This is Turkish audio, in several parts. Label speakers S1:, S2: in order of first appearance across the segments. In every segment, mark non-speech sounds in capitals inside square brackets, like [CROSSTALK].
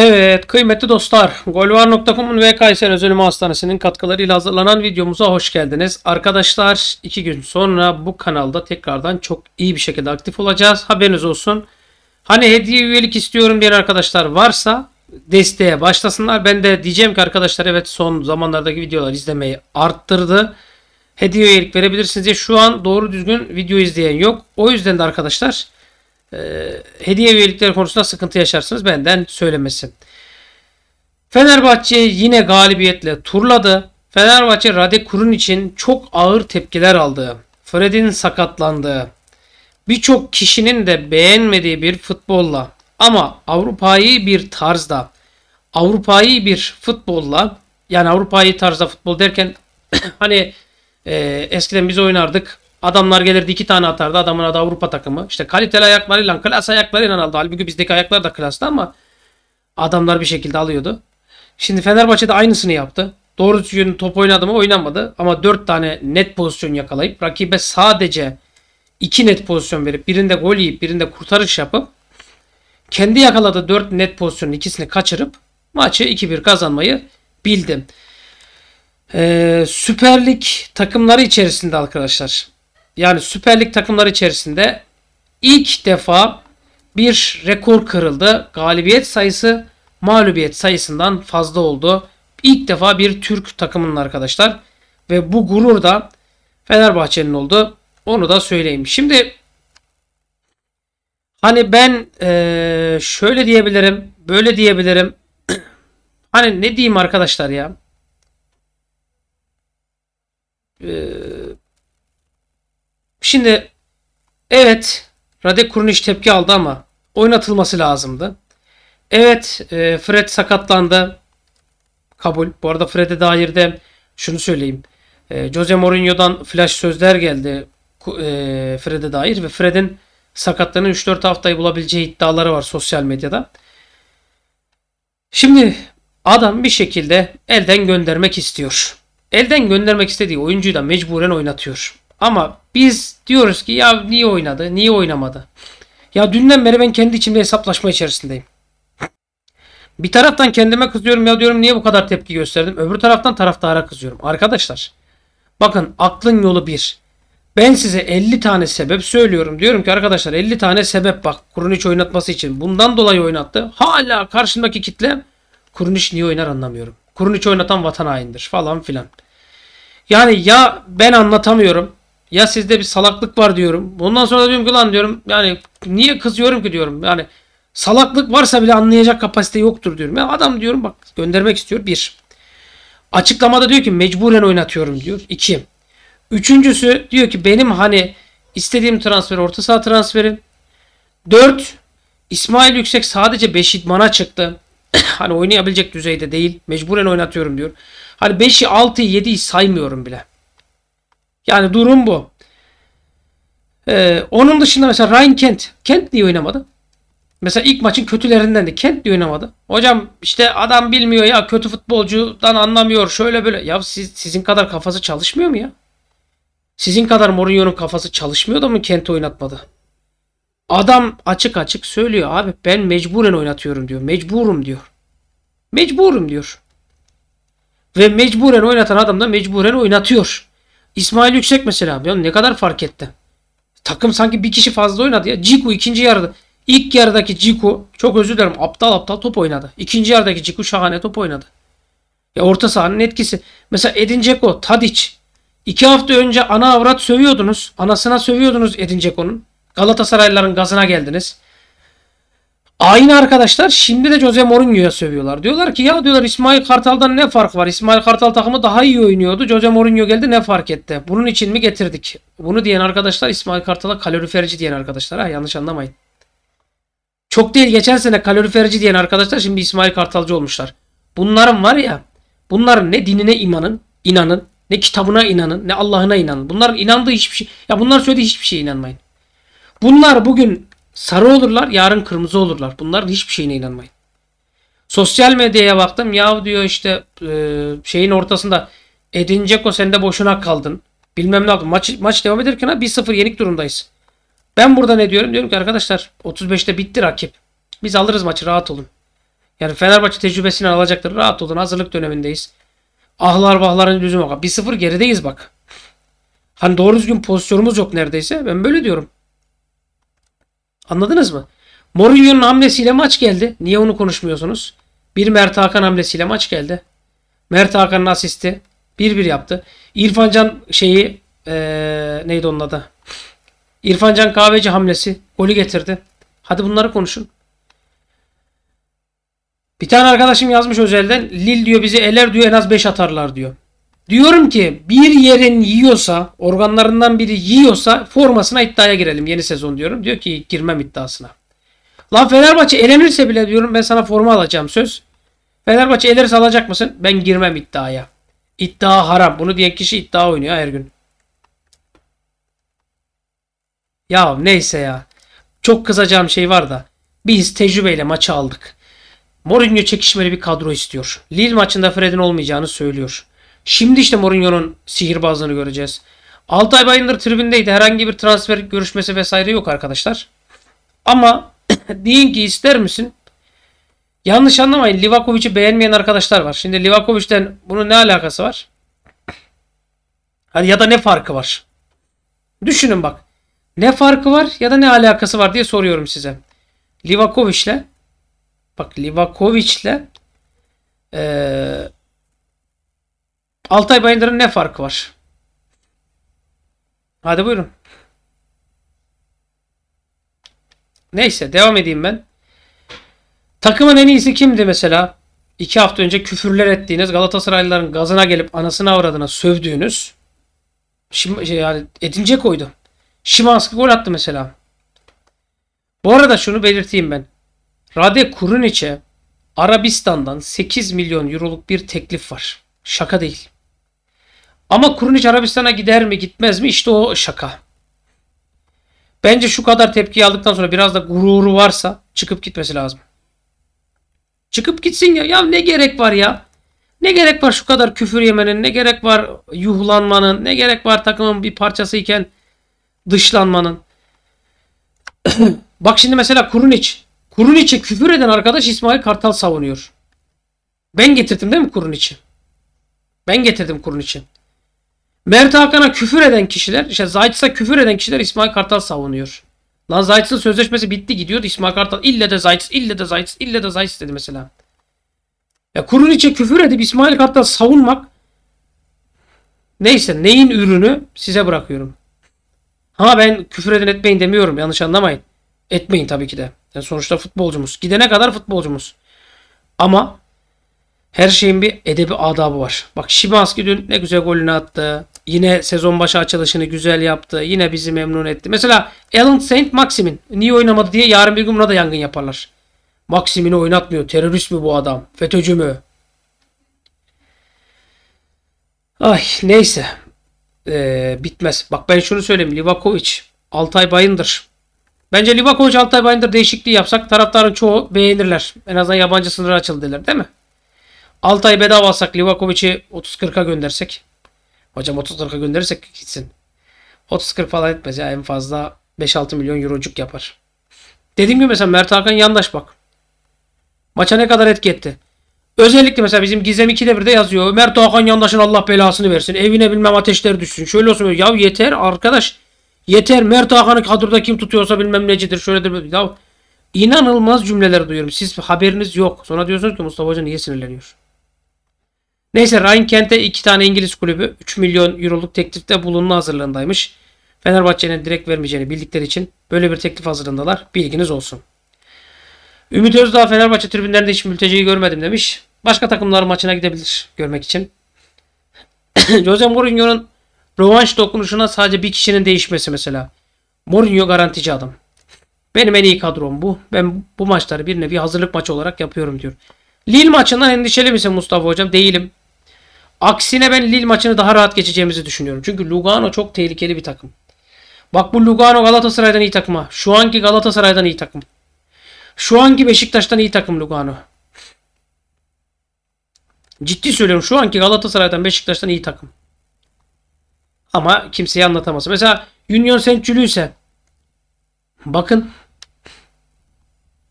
S1: Evet kıymetli dostlar golvar.com'un ve Kayseri Özel Hastanesi'nin katkılarıyla hazırlanan videomuza hoş geldiniz. Arkadaşlar iki gün sonra bu kanalda tekrardan çok iyi bir şekilde aktif olacağız. Haberiniz olsun. Hani hediye üyelik istiyorum diyen arkadaşlar varsa desteğe başlasınlar. Ben de diyeceğim ki arkadaşlar evet son zamanlardaki videolar izlemeyi arttırdı. Hediye üyelik verebilirsiniz diye şu an doğru düzgün video izleyen yok. O yüzden de arkadaşlar e, hediye üyelikleri konusunda sıkıntı yaşarsınız benden söylemesin. Fenerbahçe yine galibiyetle turladı. Fenerbahçe Rade Kurun için çok ağır tepkiler aldı. Fred'in sakatlandığı, birçok kişinin de beğenmediği bir futbolla ama Avrupa'yı bir tarzda, Avrupa'yı bir futbolla yani Avrupa'yı tarzda futbol derken [CLEARS THROAT] hani e, eskiden biz oynardık Adamlar gelirdi iki tane atardı. Adamın adı Avrupa takımı. İşte kaliteli ayaklarıyla, klas ayaklarıyla aldı. Halbuki bizdeki ayaklar da klastı ama adamlar bir şekilde alıyordu. Şimdi Fenerbahçe de aynısını yaptı. Doğru düzgün top oynadı mı oynamadı. Ama dört tane net pozisyon yakalayıp rakibe sadece iki net pozisyon verip birinde gol yiyip birinde kurtarış yapıp kendi yakaladığı dört net pozisyonun ikisini kaçırıp maçı 2-1 kazanmayı bildim. Ee, Süper Lig takımları içerisinde arkadaşlar yani Süper Lig takımları içerisinde ilk defa bir rekor kırıldı. Galibiyet sayısı mağlubiyet sayısından fazla oldu. İlk defa bir Türk takımının arkadaşlar ve bu gurur da Fenerbahçe'nin oldu. Onu da söyleyeyim. Şimdi hani ben ee, şöyle diyebilirim, böyle diyebilirim. [CLEARS THROAT] hani ne diyeyim arkadaşlar ya? Eee Şimdi evet Radek Kurunic tepki aldı ama oynatılması lazımdı. Evet e, Fred sakatlandı. Kabul. Bu arada Fred'e dair de şunu söyleyeyim. E, Jose Mourinho'dan flash sözler geldi e, Fred'e dair ve Fred'in sakatlığını 3-4 haftayı bulabileceği iddiaları var sosyal medyada. Şimdi adam bir şekilde elden göndermek istiyor. Elden göndermek istediği oyuncuyu da mecburen oynatıyor. Ama biz diyoruz ki ya niye oynadı, niye oynamadı? Ya dünden beri ben kendi içimde hesaplaşma içerisindeyim. Bir taraftan kendime kızıyorum ya diyorum niye bu kadar tepki gösterdim. Öbür taraftan taraftara kızıyorum. Arkadaşlar bakın aklın yolu bir. Ben size 50 tane sebep söylüyorum. Diyorum ki arkadaşlar 50 tane sebep bak Kuruniç oynatması için. Bundan dolayı oynattı. Hala karşımdaki kitle Kuruniç niye oynar anlamıyorum. Kuruniç oynatan vatan haindir falan filan. Yani ya ben anlatamıyorum ya sizde bir salaklık var diyorum. Ondan sonra da diyorum ki lan diyorum yani niye kızıyorum ki diyorum. Yani salaklık varsa bile anlayacak kapasite yoktur diyorum. Yani adam diyorum bak göndermek istiyor. Bir. Açıklamada diyor ki mecburen oynatıyorum diyor. İki. Üçüncüsü diyor ki benim hani istediğim transfer orta saha transferi. Dört. İsmail Yüksek sadece 5 idmana çıktı. [CLEARS THROAT] hani oynayabilecek düzeyde değil. Mecburen oynatıyorum diyor. Hani 5'i 6'yı 7'yi saymıyorum bile. Yani durum bu. Ee, onun dışında mesela Ryan Kent. Kent niye oynamadı? Mesela ilk maçın kötülerinden de Kent diye oynamadı. Hocam işte adam bilmiyor ya kötü futbolcudan anlamıyor şöyle böyle. Ya siz, sizin kadar kafası çalışmıyor mu ya? Sizin kadar Mourinho'nun kafası çalışmıyor da mı Kent oynatmadı? Adam açık açık söylüyor abi ben mecburen oynatıyorum diyor. Mecburum diyor. Mecburum diyor. Ve mecburen oynatan adam da mecburen oynatıyor. İsmail Yüksek mesela. Ya ne kadar fark etti. Takım sanki bir kişi fazla oynadı ya. Ciku ikinci yarıda. İlk yarıdaki Ciku çok özür dilerim aptal aptal top oynadı. İkinci yarıdaki Ciku şahane top oynadı. Ya orta sahanın etkisi. Mesela Edin Dzeko, Tadic. İki hafta önce ana avrat sövüyordunuz. Anasına sövüyordunuz Edin Dzeko'nun. Galatasaraylıların gazına geldiniz. Aynı arkadaşlar şimdi de Jose Mourinho'ya sövüyorlar. Diyorlar ki ya diyorlar İsmail Kartal'dan ne fark var? İsmail Kartal takımı daha iyi oynuyordu. Jose Mourinho geldi ne fark etti? Bunun için mi getirdik? Bunu diyen arkadaşlar İsmail Kartal'a kaloriferci diyen arkadaşlar. Ha yanlış anlamayın. Çok değil geçen sene kaloriferci diyen arkadaşlar şimdi İsmail Kartalcı olmuşlar. Bunların var ya bunların ne dinine imanın, inanın, ne kitabına inanın, ne Allah'ına inanın. Bunların inandığı hiçbir şey. Ya bunlar söylediği hiçbir şeye inanmayın. Bunlar bugün Sarı olurlar yarın kırmızı olurlar. Bunların hiçbir şeyine inanmayın. Sosyal medyaya baktım. Ya diyor işte e, şeyin ortasında Edin Dzeko sen de boşuna kaldın. Bilmem ne yaptın. Maç, maç devam ederken 1-0 yenik durumdayız. Ben burada ne diyorum? Diyorum ki arkadaşlar 35'te bitti rakip. Biz alırız maçı rahat olun. Yani Fenerbahçe tecrübesini alacaktır. Rahat olun hazırlık dönemindeyiz. Ahlar vahların lüzum yok. 1-0 gerideyiz bak. Hani doğru düzgün pozisyonumuz yok neredeyse. Ben böyle diyorum. Anladınız mı? Mourinho'nun hamlesiyle maç geldi. Niye onu konuşmuyorsunuz? Bir Mert Hakan hamlesiyle maç geldi. Mert Hakan'ın asisti. 1-1 yaptı. İrfancan şeyi ee, neydi onun adı? İrfancan Kahveci hamlesi golü getirdi. Hadi bunları konuşun. Bir tane arkadaşım yazmış özelden. Lil diyor bizi eler diyor en az 5 atarlar diyor. Diyorum ki bir yerin yiyorsa, organlarından biri yiyorsa formasına iddiaya girelim yeni sezon diyorum. Diyor ki girmem iddiasına. Lan Fenerbahçe elenirse bile diyorum ben sana forma alacağım söz. Fenerbahçe elerse alacak mısın? Ben girmem iddiaya. İddia haram. Bunu diyen kişi iddia oynuyor her gün. Ya neyse ya. Çok kızacağım şey var da. Biz tecrübeyle maçı aldık. Mourinho çekişmeli bir kadro istiyor. Lille maçında Fred'in olmayacağını söylüyor. Şimdi işte Mourinho'nun sihirbazlığını göreceğiz. Altay Bayındır tribündeydi. Herhangi bir transfer görüşmesi vesaire yok arkadaşlar. Ama [COUGHS] deyin ki ister misin? Yanlış anlamayın. Livakovic'i beğenmeyen arkadaşlar var. Şimdi Livakovic'den bunun ne alakası var? Hani ya da ne farkı var? Düşünün bak. Ne farkı var ya da ne alakası var diye soruyorum size. Livakovic'le bak Livakovic'le eee Altay Bayındır'ın ne farkı var? Hadi buyurun. Neyse devam edeyim ben. Takımın en iyisi kimdi mesela? İki hafta önce küfürler ettiğiniz Galatasaraylıların gazına gelip anasını avradına sövdüğünüz Şimdi şey, yani edince koydu. Şimanski gol attı mesela. Bu arada şunu belirteyim ben. Rade Kuruniç'e Arabistan'dan 8 milyon euroluk bir teklif var. Şaka değil. Ama Kurunic Arabistan'a gider mi gitmez mi işte o şaka. Bence şu kadar tepki aldıktan sonra biraz da gururu varsa çıkıp gitmesi lazım. Çıkıp gitsin ya. Ya ne gerek var ya? Ne gerek var şu kadar küfür yemenin? Ne gerek var yuhlanmanın? Ne gerek var takımın bir parçası iken dışlanmanın? [CLEARS THROAT] Bak şimdi mesela Kurunic. Kurunic'e küfür eden arkadaş İsmail Kartal savunuyor. Ben getirdim değil mi Kurunic'i? Ben getirdim Kurunic'i. Mert Hakan'a küfür eden kişiler, işte Zayt'sa küfür eden kişiler İsmail Kartal savunuyor. Lan Zayt'sın sözleşmesi bitti gidiyordu. İsmail Kartal ille de Zayt, ille de Zayt, ille de Zayt dedi mesela. Ya kurun içe küfür edip İsmail Kartal savunmak neyse neyin ürünü size bırakıyorum. Ha ben küfür edin etmeyin demiyorum yanlış anlamayın. Etmeyin tabii ki de. Yani sonuçta futbolcumuz. Gidene kadar futbolcumuz. Ama her şeyin bir edebi adabı var. Bak Şimanski dün ne güzel golünü attı. Yine sezon başı açılışını güzel yaptı. Yine bizi memnun etti. Mesela Alan Saint Maximin niye oynamadı diye yarın bir gün buna da yangın yaparlar. Maximin'i oynatmıyor. Terörist mi bu adam? FETÖ'cü mü? Ay neyse. Ee, bitmez. Bak ben şunu söyleyeyim. Livakovic, Altay Bayındır. Bence Livakovic, Altay Bayındır değişikliği yapsak taraftarın çoğu beğenirler. En azından yabancı sınırı açıldılar, değil mi? Altay bedava alsak Livakovic'i 30-40'a göndersek. Hocam 30 40'a gönderirsek gitsin. 30 40 falan etmez ya en fazla 5-6 milyon eurocuk yapar. Dediğim gibi mesela Mert Hakan yandaş bak. Maça ne kadar etki etti. Özellikle mesela bizim Gizem 2'de 1'de yazıyor. Mert Hakan yandaşın Allah belasını versin. Evine bilmem ateşler düşsün. Şöyle olsun. Ya yeter arkadaş. Yeter Mert Hakan'ı kadroda kim tutuyorsa bilmem necidir. Şöyledir. Ya inanılmaz cümleler duyuyorum. Siz haberiniz yok. Sonra diyorsunuz ki Mustafa Hoca niye sinirleniyor? Neyse Ryan Kent'e iki tane İngiliz kulübü 3 milyon euroluk teklifte bulunma hazırlığındaymış. Fenerbahçe'nin direkt vermeyeceğini bildikleri için böyle bir teklif hazırlığındalar. Bilginiz olsun. Ümit Özdağ Fenerbahçe tribünlerinde hiç mülteciyi görmedim demiş. Başka takımlar maçına gidebilir görmek için. [COUGHS] Jose Mourinho'nun rövanş dokunuşuna sadece bir kişinin değişmesi mesela. Mourinho garantici adam. Benim en iyi kadrom bu. Ben bu maçları bir nevi hazırlık maçı olarak yapıyorum diyor. Lille maçından endişeli misin Mustafa hocam? Değilim. Aksine ben Lille maçını daha rahat geçeceğimizi düşünüyorum. Çünkü Lugano çok tehlikeli bir takım. Bak bu Lugano Galatasaray'dan iyi takıma. Şu anki Galatasaray'dan iyi takım. Şu anki Beşiktaş'tan iyi takım Lugano. Ciddi söylüyorum şu anki Galatasaray'dan Beşiktaş'tan iyi takım. Ama kimseye anlatamaz. Mesela Union Century ise bakın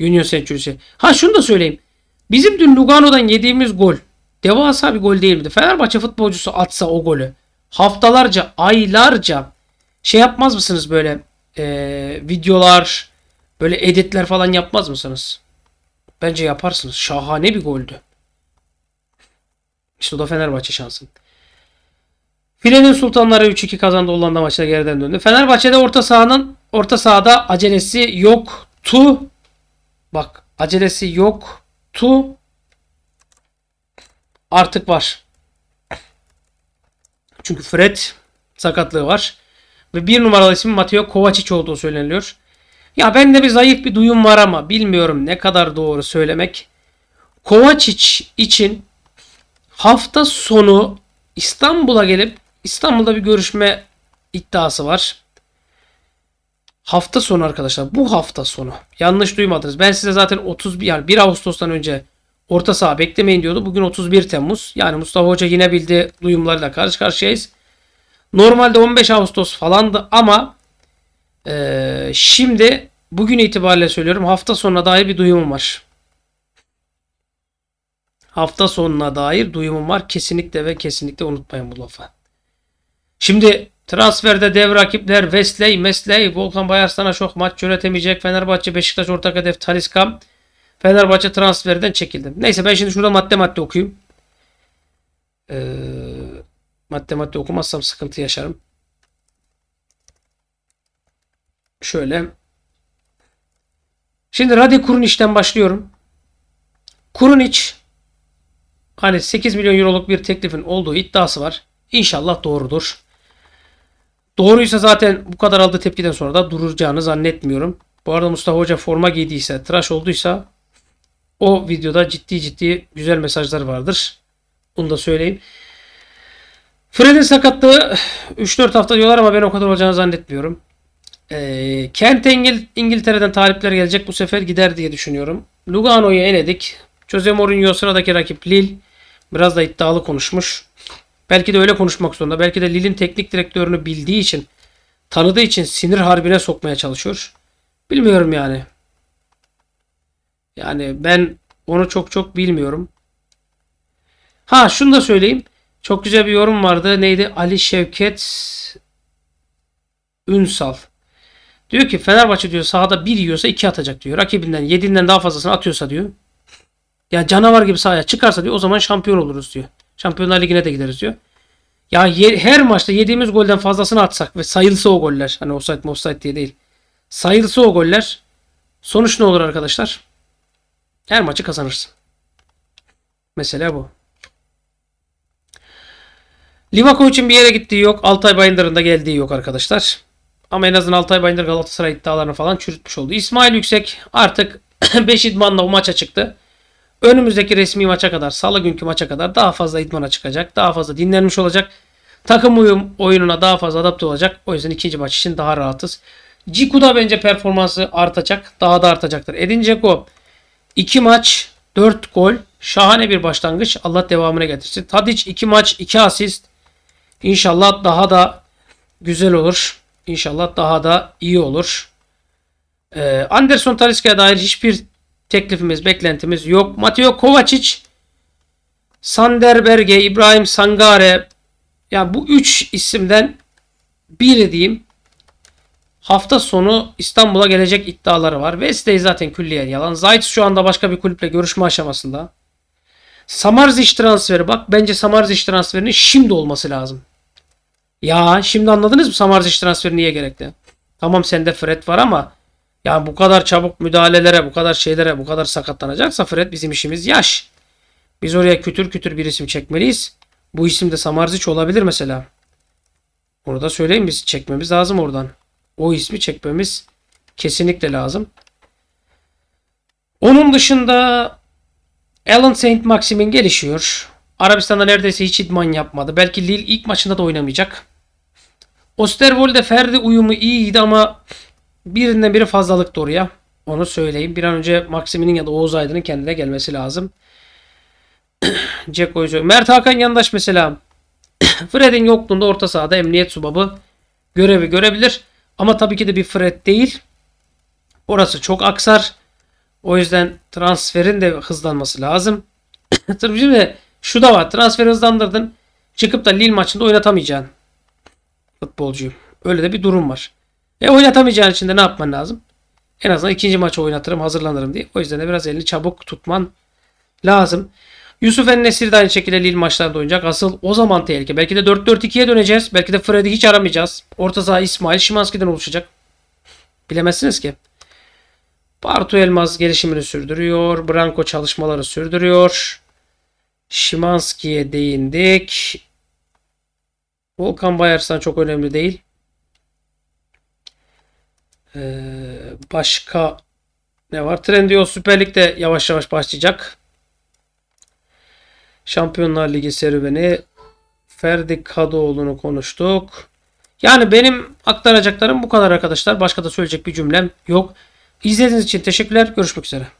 S1: Union Century'si. Ha şunu da söyleyeyim. Bizim dün Lugano'dan yediğimiz gol Devasa bir gol değil miydi? Fenerbahçe futbolcusu atsa o golü haftalarca, aylarca şey yapmaz mısınız böyle e, videolar, böyle editler falan yapmaz mısınız? Bence yaparsınız. Şahane bir goldü. İşte o da Fenerbahçe şansın. Filenin Sultanları 3-2 kazandı Hollanda maçına geriden döndü. Fenerbahçe'de orta sahanın orta sahada acelesi yoktu. Bak acelesi yoktu artık var. Çünkü Fred sakatlığı var. Ve bir numaralı ismi Mateo Kovacic olduğu söyleniliyor. Ya bende bir zayıf bir duyum var ama bilmiyorum ne kadar doğru söylemek. Kovacic için hafta sonu İstanbul'a gelip İstanbul'da bir görüşme iddiası var. Hafta sonu arkadaşlar. Bu hafta sonu. Yanlış duymadınız. Ben size zaten 30 yani 1 Ağustos'tan önce orta saha beklemeyin diyordu. Bugün 31 Temmuz. Yani Mustafa Hoca yine bildi duyumlarıyla karşı karşıyayız. Normalde 15 Ağustos falandı ama e, şimdi bugün itibariyle söylüyorum hafta sonuna dair bir duyumum var. Hafta sonuna dair duyumum var. Kesinlikle ve kesinlikle unutmayın bu lafı. Şimdi transferde dev rakipler Wesley, Mesley, Volkan Bayarslan'a çok maç yönetemeyecek. Fenerbahçe, Beşiktaş ortak hedef Taliskam. Fenerbahçe transferden çekildim. Neyse ben şimdi şurada madde madde okuyayım. Ee, madde madde okumazsam sıkıntı yaşarım. Şöyle. Şimdi Rade Kuruniç'ten başlıyorum. Kuruniç hani 8 milyon euroluk bir teklifin olduğu iddiası var. İnşallah doğrudur. Doğruysa zaten bu kadar aldığı tepkiden sonra da duracağını zannetmiyorum. Bu arada Mustafa Hoca forma giydiyse, tıraş olduysa o videoda ciddi ciddi güzel mesajlar vardır. Bunu da söyleyeyim. Fred'in sakatlığı 3-4 hafta diyorlar ama ben o kadar olacağını zannetmiyorum. Ee, Kent İngil İngiltere'den talipler gelecek. Bu sefer gider diye düşünüyorum. Lugano'yu eledik. Jose Mourinho sıradaki rakip Lille. Biraz da iddialı konuşmuş. Belki de öyle konuşmak zorunda. Belki de Lille'in teknik direktörünü bildiği için, tanıdığı için sinir harbine sokmaya çalışıyor. Bilmiyorum yani. Yani ben onu çok çok bilmiyorum. Ha şunu da söyleyeyim. Çok güzel bir yorum vardı. Neydi? Ali Şevket Ünsal. Diyor ki Fenerbahçe diyor sahada bir yiyorsa iki atacak diyor. Rakibinden yedinden daha fazlasını atıyorsa diyor. Ya canavar gibi sahaya çıkarsa diyor o zaman şampiyon oluruz diyor. Şampiyonlar Ligi'ne de gideriz diyor. Ya her maçta yediğimiz golden fazlasını atsak ve sayılsa o goller. Hani offside offside diye değil. Sayılsa o goller. Sonuç ne olur arkadaşlar? Her maçı kazanırsın. Mesela bu. Livako için bir yere gittiği yok. Altay Bayındır'ın da geldiği yok arkadaşlar. Ama en azından Altay Bayındır Galatasaray iddialarını falan çürütmüş oldu. İsmail Yüksek artık 5 [CLEARS THROAT] idmanla bu maça çıktı. Önümüzdeki resmi maça kadar, salı günkü maça kadar daha fazla idmana çıkacak. Daha fazla dinlenmiş olacak. Takım uyum oyununa daha fazla adapte olacak. O yüzden ikinci maç için daha rahatız. Ciku'da bence performansı artacak. Daha da artacaktır. Edin Dzeko 2 maç 4 gol. Şahane bir başlangıç. Allah devamına getirsin. Tadic 2 maç 2 asist. İnşallah daha da güzel olur. İnşallah daha da iyi olur. Ee, Anderson Taliska'ya dair hiçbir teklifimiz, beklentimiz yok. Mateo Kovacic, Sander Berge, İbrahim Sangare. Yani bu üç isimden biri diyeyim hafta sonu İstanbul'a gelecek iddiaları var. Wednesday zaten külliye yalan. Zayt şu anda başka bir kulüple görüşme aşamasında. Samarzic transferi bak bence Samarzic transferinin şimdi olması lazım. Ya şimdi anladınız mı Samarzic transferi niye gerekli? Tamam sende Fred var ama ya bu kadar çabuk müdahalelere, bu kadar şeylere, bu kadar sakatlanacaksa Fred bizim işimiz yaş. Biz oraya kütür kütür bir isim çekmeliyiz. Bu isim de Samarzic olabilir mesela. Burada söyleyeyim biz çekmemiz lazım oradan. O ismi çekmemiz kesinlikle lazım. Onun dışında Alan Saint Maximin gelişiyor. Arabistan'da neredeyse hiç idman yapmadı. Belki Lille ilk maçında da oynamayacak. Osterwold'e Ferdi uyumu iyiydi ama birinden biri fazlalık doğruya. Onu söyleyeyim. Bir an önce Maximinin ya da Oğuz Aydın'ın kendine gelmesi lazım. Ceko'yu [CLEARS THROAT] Mert Hakan Yandaş mesela [CLEARS THROAT] Fred'in yokluğunda orta sahada emniyet subabı görevi görebilir. Ama tabii ki de bir fret değil. Orası çok aksar. O yüzden transferin de hızlanması lazım. [COUGHS] tabii de şu da var. Transfer hızlandırdın. Çıkıp da Lille maçında oynatamayacaksın futbolcuyu. Öyle de bir durum var. E oynatamayacağın için de ne yapman lazım? En azından ikinci maçı oynatırım, hazırlanırım diye. O yüzden de biraz elini çabuk tutman lazım. Yusuf Ennesir de aynı şekilde Lille maçlarında oynayacak. Asıl o zaman tehlike. Belki de 4-4-2'ye döneceğiz. Belki de Fred'i hiç aramayacağız. Orta saha İsmail Şimanski'den oluşacak. Bilemezsiniz ki. Bartu Elmaz gelişimini sürdürüyor. Branko çalışmaları sürdürüyor. Şimanski'ye değindik. Volkan Bayarsan çok önemli değil. Ee, başka ne var? Trendyol Süper Lig'de yavaş yavaş başlayacak. Şampiyonlar Ligi serüveni Ferdi Kadıoğlu'nu konuştuk. Yani benim aktaracaklarım bu kadar arkadaşlar. Başka da söyleyecek bir cümlem yok. İzlediğiniz için teşekkürler. Görüşmek üzere.